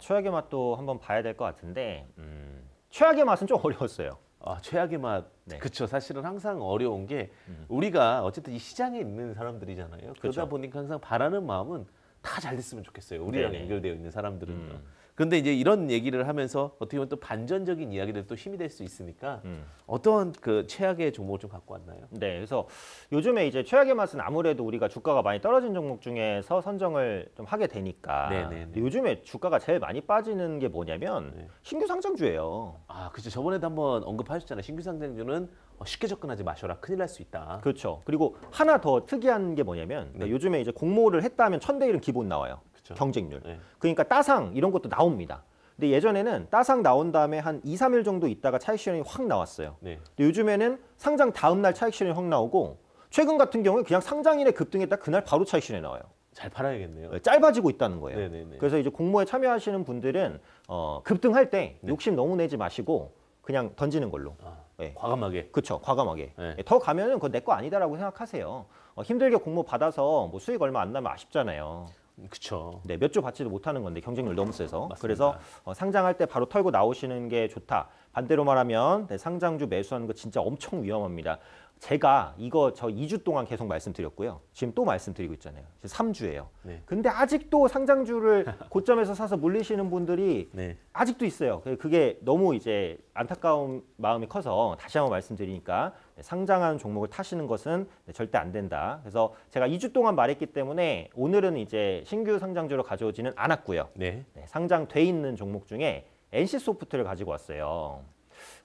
최악의 맛도 한번 봐야 될 것 같은데 음, 최악의 맛은 좀 어려웠어요. 아, 최악의 맛. 네. 그쵸. 사실은 항상 어려운 게 음. 우리가 어쨌든 이 시장에 있는 사람들이잖아요. 그러다 그쵸. 보니까 항상 바라는 마음은 다잘 됐으면 좋겠어요. 우리랑 네 연결되어 있는 사람들은요. 음. 근데 이제 이런 얘기를 하면서 어떻게 보면 또 반전적인 이야기를 또 힘이 될 수 있으니까 음. 어떠한 그 최악의 종목을 좀 갖고 왔나요? 네, 그래서 요즘에 이제 최악의 맛은 아무래도 우리가 주가가 많이 떨어진 종목 중에서 선정을 좀 하게 되니까 네네네. 네, 네. 요즘에 주가가 제일 많이 빠지는 게 뭐냐면 네. 신규 상장주예요. 아, 그렇죠. 저번에도 한번 언급하셨잖아요. 신규 상장주는 어, 쉽게 접근하지 마셔라 큰일 날 수 있다. 그렇죠. 그리고 하나 더 특이한 게 뭐냐면 네. 그러니까 요즘에 이제 공모를 했다 하면 천 대일은 기본 나와요. 그쵸. 경쟁률. 네. 그러니까 따상 이런 것도 나옵니다. 근데 예전에는 따상 나온 다음에 한 2, 3일 정도 있다가 차익 실현이 확 나왔어요. 네. 근데 요즘에는 상장 다음 날 차익 실현이 확 나오고 최근 같은 경우에 그냥 상장일에 급등했다 그날 바로 차익 실현이 나와요. 잘 팔아야겠네요. 네, 짧아지고 있다는 거예요. 네네네. 네, 네. 그래서 이제 공모에 참여하시는 분들은 어, 급등할 때 욕심 너무 내지 마시고 그냥 던지는 걸로. 아. 네. 과감하게. 그렇죠. 과감하게. 네. 더 가면은 그건 내 거 아니다라고 생각하세요. 어, 힘들게 공모 받아서 뭐 수익 얼마 안 나면 아쉽잖아요. 그렇죠. 네, 몇 주 받지도 못하는 건데 경쟁률 너무 세서. 맞습니다. 그래서 어, 상장할 때 바로 털고 나오시는 게 좋다. 반대로 말하면 네, 상장주 매수하는 거 진짜 엄청 위험합니다. 제가 이거 저 2주 동안 계속 말씀드렸고요. 지금 또 말씀드리고 있잖아요. 지금 3주예요. 네. 근데 아직도 상장주를 고점에서 사서 물리시는 분들이 네. 아직도 있어요. 그, 그게 너무 이제 안타까운 마음이 커서 다시 한번 말씀드리니까 네, 상장한 종목을 타시는 것은 네, 절대 안 된다. 그래서 제가 2주 동안 말했기 때문에 오늘은 이제 신규 상장주로 가져오지는 않았고요. 네. 네 상장돼 있는 종목 중에 NC소프트를 가지고 왔어요.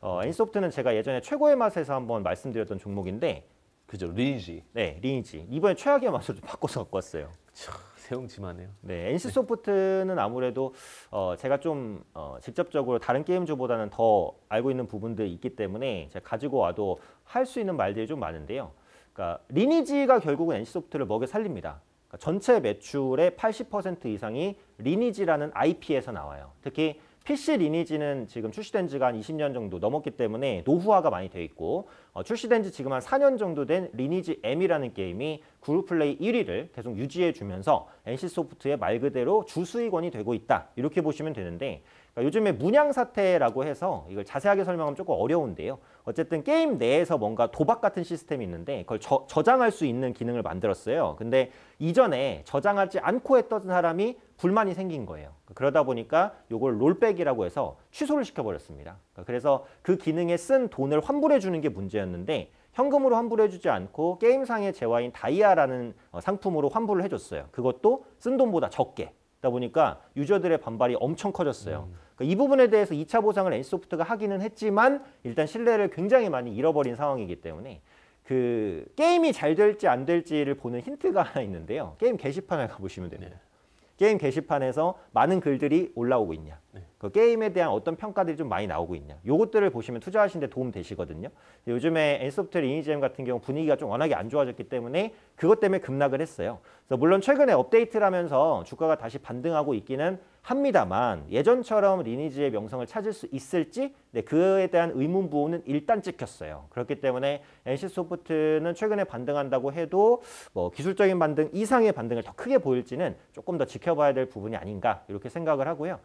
어, 엔소프트는 제가 예전에 최고의 맛에서 한번 말씀드렸던 종목인데 그죠 리니지 네 리니지 이번에 최악의 맛으로 바꿔서 갖고 왔어요 참, 세웅지만해요 네 n 씨소프트는 아무래도 어, 제가 좀 어, 직접적으로 다른 게임주보다는 더 알고 있는 부분들이 있기 때문에 제가 가지고 와도 할 수 있는 말들이 좀 많은데요 그러니까 리니지가 결국은 n 씨소프트를 먹여 살립니다 그러니까 전체 매출의 80% 이상이 리니지라는 IP에서 나와요 특히 PC 리니지는 지금 출시된 지가 한 20년 정도 넘었기 때문에 노후화가 많이 돼 있고 어, 출시된 지 지금 한 4년 정도 된 리니지 M이라는 게임이 그룹 플레이 1위를 계속 유지해 주면서 NC소프트의 말 그대로 주수익원이 되고 있다 이렇게 보시면 되는데 그러니까 요즘에 문양 사태라고 해서 이걸 자세하게 설명하면 조금 어려운데요. 어쨌든 게임 내에서 뭔가 도박 같은 시스템이 있는데 그걸 저, 저장할 수 있는 기능을 만들었어요. 근데 이전에 저장하지 않고 했던 사람이 불만이 생긴 거예요. 그러다 보니까 이걸 롤백이라고 해서 취소를 시켜버렸습니다. 그러니까 그래서 그 기능에 쓴 돈을 환불해주는 게 문제였는데 현금으로 환불해주지 않고 게임상의 재화인 다이아라는 어, 상품으로 환불을 해줬어요. 그것도 쓴 돈보다 적게. 그다 보니까 유저들의 반발이 엄청 커졌어요. 음. 그러니까 이 부분에 대해서 2차 보상을 엔소프트가 하기는 했지만 일단 신뢰를 굉장히 많이 잃어버린 상황이기 때문에 그 게임이 잘 될지 안 될지를 보는 힌트가 하나 있는데요. 게임 게시판을 가보시면 됩니다. 네. 게임 게시판에서 많은 글들이 올라오고 있냐. 네. 그 게임에 대한 어떤 평가들이 좀 많이 나오고 있냐 요것들을 보시면 투자하시는데 도움 되시거든요 요즘에 엔소프트웨어 이니지엠 같은 경우 분위기가 좀 워낙에 안 좋아졌기 때문에 그것 때문에 급락을 했어요 그래서 물론 최근에 업데이트를 하면서 주가가 다시 반등하고 있기는 합니다만 예전처럼 리니지의 명성을 찾을 수 있을지 네, 그에 대한 의문 부호는 일단 찍혔어요 그렇기 때문에 NC소프트는 최근에 반등한다고 해도 뭐 기술적인 반등 이상의 반등을 더 크게 보일지는 조금 더 지켜봐야 될 부분이 아닌가 이렇게 생각을 하고요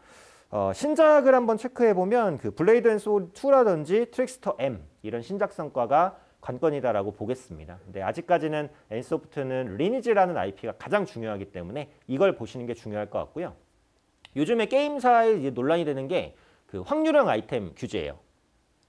어, 신작을 한번 체크해 보면 그 블레이드 앤 소울 2라든지 트릭스터 M 이런 신작 성과가 관건이다라고 보겠습니다. 근데 아직까지는 엔소프트는 리니지라는 IP가 가장 중요하기 때문에 이걸 보시는 게 중요할 것 같고요. 요즘에 게임사에 논란이 되는 게 그 확률형 아이템 규제예요.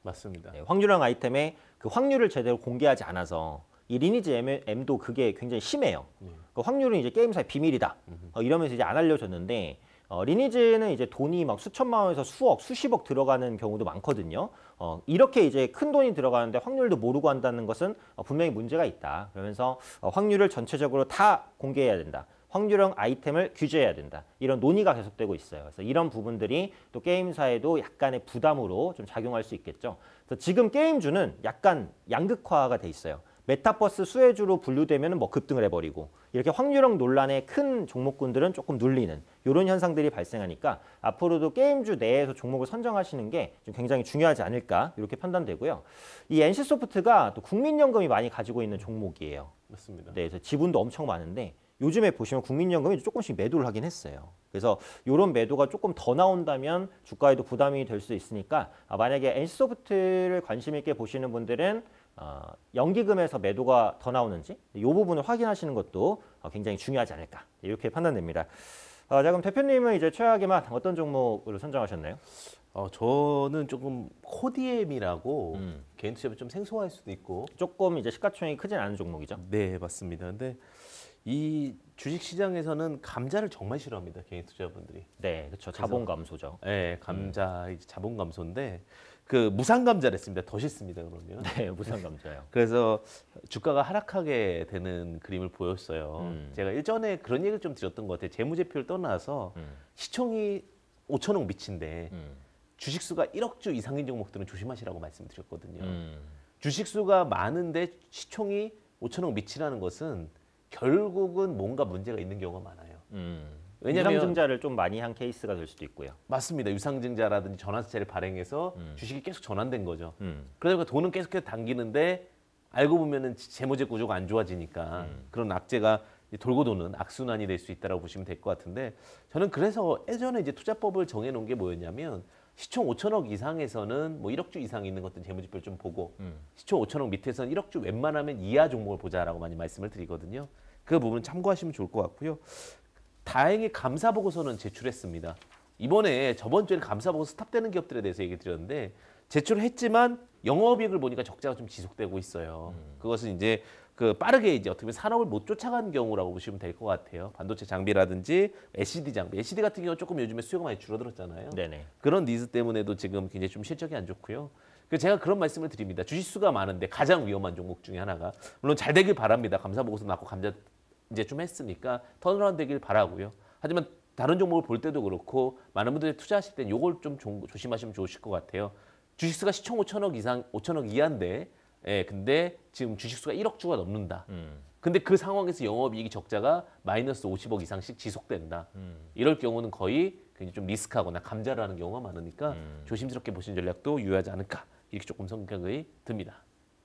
맞습니다. 네, 확률형 아이템에 그 확률을 제대로 공개하지 않아서 이 리니지 M, 도 그게 굉장히 심해요. 네. 그 확률은 이제 게임사의 비밀이다. 어, 이러면서 이제 안 알려졌는데 어, 리니지는 이제 돈이 막 수천만 원에서 수억, 수십억 들어가는 경우도 많거든요. 어, 이렇게 이제 큰 돈이 들어가는데 확률도 모르고 한다는 것은 어, 분명히 문제가 있다. 그러면서 어, 확률을 전체적으로 다 공개해야 된다. 확률형 아이템을 규제해야 된다. 이런 논의가 계속되고 있어요. 그래서 이런 부분들이 또 게임사에도 약간의 부담으로 좀 작용할 수 있겠죠. 그래서 지금 게임주는 약간 양극화가 돼 있어요. 메타버스 수혜주로 분류되면 뭐 급등을 해버리고 이렇게 확률형 논란의 큰 종목군들은 조금 눌리는 이런 현상들이 발생하니까 앞으로도 게임주 내에서 종목을 선정하시는 게좀 굉장히 중요하지 않을까 이렇게 판단되고요. 이 NC소프트가 또 국민연금이 많이 가지고 있는 종목이에요. 맞습니다. 네, 그래서 지분도 엄청 많은데 요즘에 보시면 국민연금이 조금씩 매도를 하긴 했어요. 그래서 이런 매도가 조금 더 나온다면 주가에도 부담이 될 수 있으니까 아, 만약에 NC소프트를 관심 있게 보시는 분들은 어, 연기금에서 매도가 더 나오는지 이 부분을 확인하시는 것도 굉장히 중요하지 않을까 이렇게 판단됩니다. 아, 자 그럼 대표님은 이제 최악에만 어떤 종목으로 선정하셨나요? 어, 저는 조금 코디엠이라고 음. 개인 투자면 좀 생소할 수도 있고 조금 이제 시가총이 크진 않은 종목이죠. 네 맞습니다. 근데 이 주식 시장에서는 감자를 정말 싫어합니다 개인 투자자분들이. 네, 그렇죠. 자본 감소죠. 네, 예, 감자 이 자본 감소인데 그 무상 감자를 습니다더 싫습니다 그러면. 네, 무상 감자요. 그래서 주가가 하락하게 되는 그림을 보였어요. 음. 제가 일전에 그런 얘기를 좀 드렸던 것 같아요. 재무제표를 떠나서 음. 시총이 5천 억 미친데 음. 주식 수가 1억 주 이상인 종목들은 조심하시라고 말씀드렸거든요. 음. 주식 수가 많은데 시총이 5천 억 미치라는 것은 결국은 뭔가 문제가 있는 경우가 많아요. 음. 왜냐면 유상증자를 좀 많이 한 케이스가 될 수도 있고요. 맞습니다. 유상증자라든지 전환세를 발행해서 음. 주식이 계속 전환된 거죠. 음. 그러니까 돈은 계속해서 당기는데 알고 보면은 재무제 구조가 안 좋아지니까 음. 그런 악재가 돌고 도는 악순환이 될 수 있다라고 보시면 될 것 같은데 저는 그래서 예전에 이제 투자법을 정해놓은 게 뭐였냐면 시총 5천억 이상에서는 뭐 1억 주 이상 있는 것들 재무지표를 좀 보고 음. 시총 5천억 밑에서는 1억 주 웬만하면 이하 종목을 보자라고 많이 말씀을 드리거든요. 그 부분 참고하시면 좋을 것 같고요. 다행히 감사 보고서는 제출했습니다. 이번에 저번 주에 감사 보고서 스탑되는 기업들에 대해서 얘기 드렸는데 제출했지만 영업이익을 보니까 적자가 좀 지속되고 있어요. 음. 그것은 이제 그 빠르게 이제 어떻게 보면 산업을 못 쫓아간 경우라고 보시면 될 것 같아요. 반도체 장비라든지 LCD 장비, LCD 같은 경우 조금 요즘에 수요가 많이 줄어들었잖아요. 네네. 그런 니즈 때문에도 지금 굉장히 좀 실적이 안 좋고요. 그 제가 그런 말씀을 드립니다. 주식 수가 많은데 가장 위험한 종목 중에 하나가 물론 잘 되길 바랍니다. 감사 보고서 낳고 감자 이제 좀 했으니까 턴어라운 되길 바라고요. 하지만 다른 종목을 볼 때도 그렇고 많은 분들이 투자하실 땐 요걸 좀 조심하시면 좋으실 것 같아요. 주식수가 시총 5천억 이상 5천억 이한인데 예, 근데 지금 주식수가 1억 주가 넘는다. 음. 근데 그 상황에서 영업이익이 적자가 마이너스 50억 이상씩 지속된다. 음. 이럴 경우는 거의 굉장히 좀 리스크하거나 감자라는 경우가 많으니까 음. 조심스럽게 보신 전략도 유효하지 않을까 이렇게 조금 생각이 듭니다.